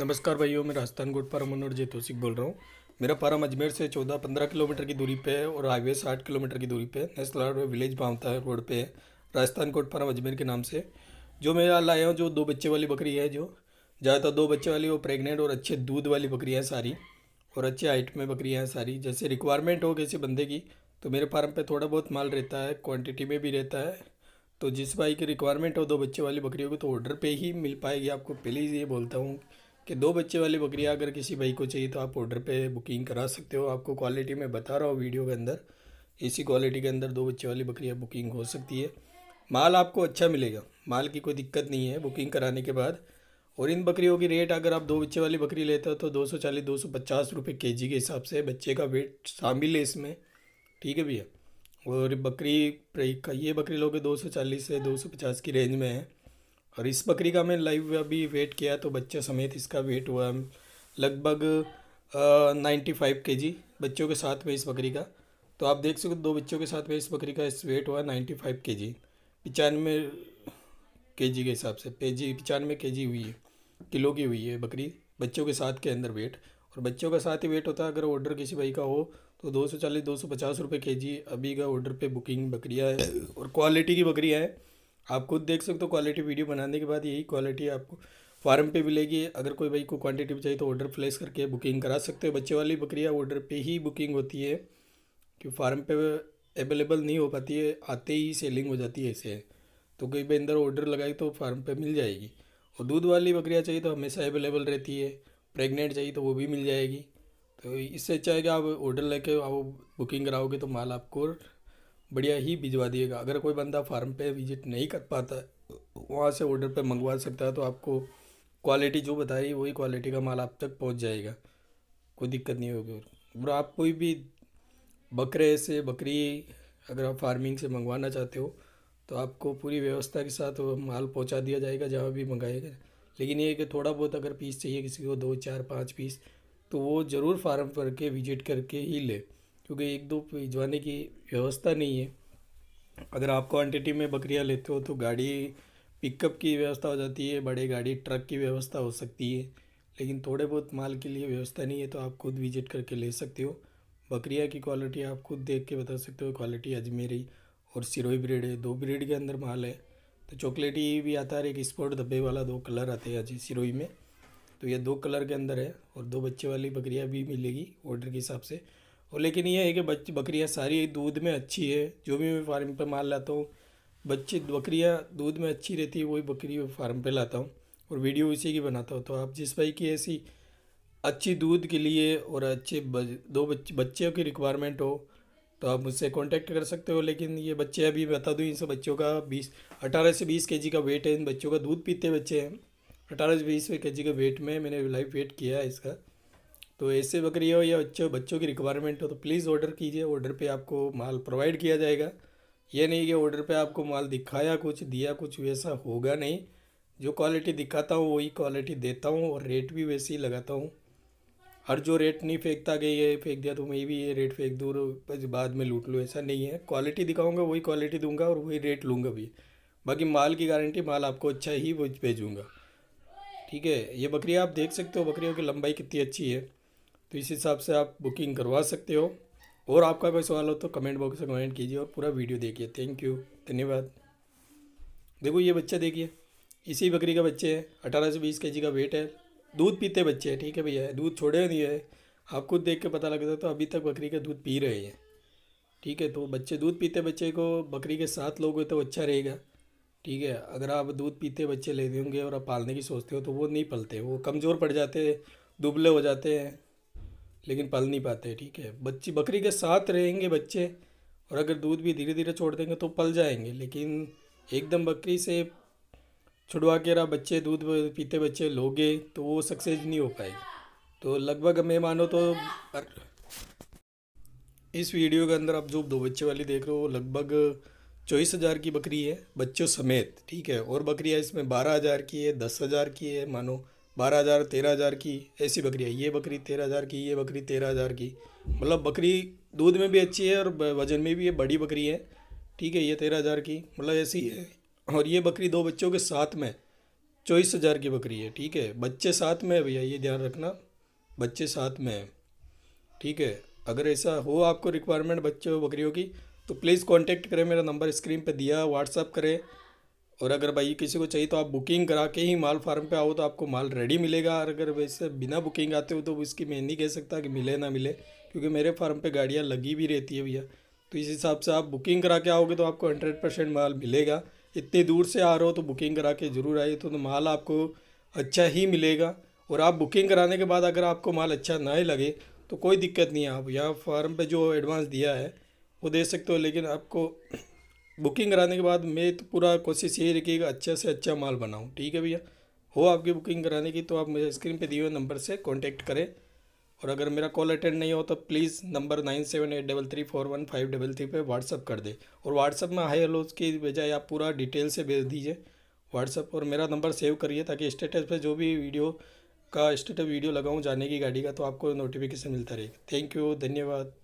नमस्कार भाइयों मैं राजस्थान गुट परम मनोहर जय तोसिक बोल रहा हूँ मेरा फार्म अजमेर से चौदह पंद्रह किलोमीटर की दूरी पे है और हाईवे से आठ किलोमीटर की दूरी पे है नेशनल हाईवे विलेज भावता है रोड पे है राजस्थान कोट पारम अजमेर के नाम से जो मैं यहाँ लाया हूँ जो दो बच्चे वाली बकरी है जो ज़्यादातर दो बच्चे वाली वो प्रेगनेंट और अच्छे दूध वाली बकरियाँ हैं सारी और अच्छे हाइट में बकरियाँ हैं सारी जैसे रिक्वायरमेंट हो किसी बंदे की तो मेरे फार्म पर थोड़ा बहुत माल रहता है क्वान्टिटी में भी रहता है तो जिस भाई की रिक्वायरमेंट हो दो बच्चे वाली बकरियों को तो ऑर्डर पर ही मिल पाएगी आपको पहले ही ये बोलता हूँ कि दो बच्चे वाली बकरियाँ अगर किसी भाई को चाहिए तो आप ऑर्डर पे बुकिंग करा सकते हो आपको क्वालिटी में बता रहा हूँ वीडियो के अंदर इसी क्वालिटी के अंदर दो बच्चे वाली बकरियाँ बुकिंग हो सकती है माल आपको अच्छा मिलेगा माल की कोई दिक्कत नहीं है बुकिंग कराने के बाद और इन बकरियों की रेट अगर आप दो बच्चे वाली बकरी लेते हो तो दो सौ चालीस दो सौ पचास रुपये के जी के हिसाब से बच्चे का वेट शामिल है इसमें ठीक है भैया और बकरी ये बकरी लोगे दो सौ चालीस से दो सौ पचास की रेंज में है और इस बकरी का मैं लाइव अभी वेट किया तो बच्चे समेत इसका वेट हुआ लगभग नाइन्टी फाइव के जी बच्चों के साथ में इस बकरी का तो आप देख सको दो बच्चों के साथ में इस बकरी का इस वेट हुआ नाइन्टी फाइव के जी पचानवे के जी के हिसाब से पे जी पचानवे के जी हुई है किलो की हुई है बकरी बच्चों के साथ के अंदर वेट और बच्चों का साथ ही वेट होता है अगर ऑर्डर किसी भाई का हो तो दो सौ चालीस दो सौ पचास रुपये के जी अभी का ऑर्डर पर बुकिंग बकरियाँ है और क्वालिटी की बकरियाँ हैं आप खुद देख सकते हो क्वालिटी वीडियो बनाने के बाद यही क्वालिटी आपको फार्म पे मिलेगी अगर कोई भाई को क्वांटिटी चाहिए तो ऑर्डर प्लेस करके बुकिंग करा सकते हो बच्चे वाली बकरियाँ ऑर्डर पे ही बुकिंग होती है कि फार्म पे अवेलेबल नहीं हो पाती है आते ही सेलिंग हो जाती है ऐसे तो कोई भाई अंदर ऑर्डर लगाई तो फार्म पे मिल जाएगी और दूध वाली बकरियाँ चाहिए तो हमेशा अवेलेबल रहती है प्रेगनेंट चाहिए तो वो भी मिल जाएगी तो इससे अच्छा है कि आप ऑर्डर लेके आओ बुकिंग कराओगे तो माल आपको बढ़िया ही भिजवा दिएगा अगर कोई बंदा फार्म पे विजिट नहीं कर पाता वहाँ से ऑर्डर पे मंगवा सकता है तो आपको क्वालिटी जो बताई वही क्वालिटी का माल आप तक पहुँच जाएगा कोई दिक्कत नहीं होगी और आप कोई भी बकरे से बकरी अगर आप फार्मिंग से मंगवाना चाहते हो तो आपको पूरी व्यवस्था के साथ माल पहुंचा दिया जाएगा जहाँ भी मंगाएगा लेकिन ये कि थोड़ा बहुत अगर पीस चाहिए किसी को दो चार पाँच पीस तो वो ज़रूर फार्म पर के विजिट करके ही ले क्योंकि एक दो भिजवाने की व्यवस्था नहीं है अगर आप क्वांटिटी में बकरियां लेते हो तो गाड़ी पिकअप की व्यवस्था हो जाती है बड़े गाड़ी ट्रक की व्यवस्था हो सकती है लेकिन थोड़े बहुत माल के लिए व्यवस्था नहीं है तो आप खुद विजिट करके ले सकते हो बकरिया की क्वालिटी आप खुद देख के बता सकते हो क्वालिटी अजमेरी और सिरोही ब्रेड है दो ब्रेड के अंदर माल है तो चॉकलेटी भी आता है एक स्पॉट धब्बे वाला दो कलर आते हैं अजय सिरोही में तो ये दो कलर के अंदर है और दो बच्चे वाली बकरियाँ भी मिलेगी ऑर्डर के हिसाब से और लेकिन ये है कि बच्ची बकरियाँ सारी दूध में अच्छी है जो भी मैं फार्म पर माल लाता हूँ बच्ची बकरियाँ दूध में अच्छी रहती है वही बकरी फार्म पर लाता हूँ और वीडियो इसी की बनाता हूँ तो आप जिस भाई की ऐसी अच्छी दूध के लिए और अच्छे दो बच्चे बच्चों की रिक्वायरमेंट हो तो आप मुझसे कांटेक्ट कर सकते हो लेकिन ये बच्चे अभी बता दूँ इन सब बच्चों का बीस अठारह से बीस के का वेट है इन बच्चों का दूध पीते बच्चे हैं अठारह से बीस के का वेट में मैंने लाइव वेट किया है इसका तो ऐसे बकरी हो या बच्चों बच्चों की रिक्वायरमेंट हो तो प्लीज़ ऑर्डर कीजिए ऑर्डर पे आपको माल प्रोवाइड किया जाएगा ये नहीं कि ऑर्डर पे आपको माल दिखाया कुछ दिया कुछ वैसा होगा नहीं जो क्वालिटी दिखाता हूँ वही क्वालिटी देता हूँ और रेट भी वैसे ही लगाता हूँ हर जो रेट नहीं फेंकता गई ये फेंक दिया तो मैं भी ये रेट फेंक दूँ बस बाद में लूट लूँ ऐसा नहीं है क्वालिटी दिखाऊँगा वही क्वालिटी दूँगा और वही रेट लूँगा भी बाकी माल की गारंटी माल आपको अच्छा ही भेजूँगा ठीक है ये बकरी आप देख सकते हो बकरियों की लंबाई कितनी अच्छी है तो इस हिसाब से आप बुकिंग करवा सकते हो और आपका कोई सवाल हो तो कमेंट बॉक्स में कमेंट कीजिए और पूरा वीडियो देखिए थैंक यू धन्यवाद देखो ये बच्चा देखिए इसी बकरी का बच्चे है अठारह से बीस के का वेट है दूध पीते बच्चे हैं ठीक है भैया दूध छोड़े नहीं है आप खुद देख के पता लगता तो अभी तक बकरी का दूध पी रहे हैं ठीक है तो बच्चे दूध पीते बच्चे को बकरी के साथ लोगे तो अच्छा रहेगा ठीक है अगर आप दूध पीते बच्चे लेते होंगे और आप पालने की सोचते हो तो वो नहीं पलते वो कमज़ोर पड़ जाते दुबले हो जाते हैं लेकिन पल नहीं पाते ठीक है बच्ची बकरी के साथ रहेंगे बच्चे और अगर दूध भी धीरे धीरे छोड़ देंगे तो पल जाएंगे लेकिन एकदम बकरी से छुड़वा के रहा बच्चे दूध पीते बच्चे लोगे तो वो सक्सेस नहीं हो पाएगी तो लगभग मैं मानो तो इस वीडियो के अंदर आप जो दो बच्चे वाली देख रहे हो लगभग चौबीस हज़ार की बकरी है बच्चों समेत ठीक है और बकरियाँ इसमें बारह हज़ार की है दस हज़ार की है मानो बारह हज़ार तेरह हज़ार की ऐसी बकरी है ये बकरी तेरह हज़ार की ये बकरी तेरह हज़ार की मतलब बकरी दूध में भी अच्छी है और वजन में भी ये बड़ी बकरी है ठीक है ये तेरह हज़ार की मतलब ऐसी है और ये बकरी दो बच्चों के साथ में चौबीस हज़ार की बकरी है ठीक है बच्चे साथ में है भैया ये ध्यान रखना बच्चे साथ में है ठीक है अगर ऐसा हो आपको रिक्वायरमेंट बच्चों बकरियों की तो प्लीज़ कॉन्टेक्ट करें मेरा नंबर स्क्रीन पर दिया व्हाट्सअप करें और अगर भाई किसी को चाहिए तो आप बुकिंग करा के ही माल फार्म पे आओ तो आपको माल रेडी मिलेगा और अगर वैसे बिना बुकिंग आते हो तो इसकी मैं नहीं कह सकता कि मिले ना मिले क्योंकि मेरे फार्म पे गाड़ियाँ लगी भी रहती है भैया तो इस हिसाब से आप बुकिंग करा के आओगे तो आपको हंड्रेड परसेंट माल मिलेगा इतनी दूर से आ रहे हो तो बुकिंग करा के ज़रूर आइए तो, तो माल आपको अच्छा ही मिलेगा और आप बुकिंग कराने के बाद अगर आपको माल अच्छा ना ही लगे तो कोई दिक्कत नहीं है आप यहाँ फार्म पर जो एडवांस दिया है वो दे सकते हो लेकिन आपको बुकिंग कराने के बाद मैं तो पूरा कोशिश यही रखी कि अच्छा से अच्छा माल बनाऊँ ठीक है भैया हो आपकी बुकिंग कराने की तो आप मुझे स्क्रीन पे दिए हुए नंबर से कांटेक्ट करें और अगर मेरा कॉल अटेंड नहीं हो तो please number nine seven eight double three four one five double three पर व्हाट्सअप कर दे और व्हाट्सअप में हाई हेलोज की बजाय आप पूरा डिटेल से भेज दीजिए व्हाट्सअप और मेरा नंबर सेव करिए ताकि स्टेटस पर जो भी वीडियो का स्टेटस वीडियो लगाऊँ जाने की गाड़ी का तो आपको नोटिफिकेशन मिलता रहेगा थैंक यू धन्यवाद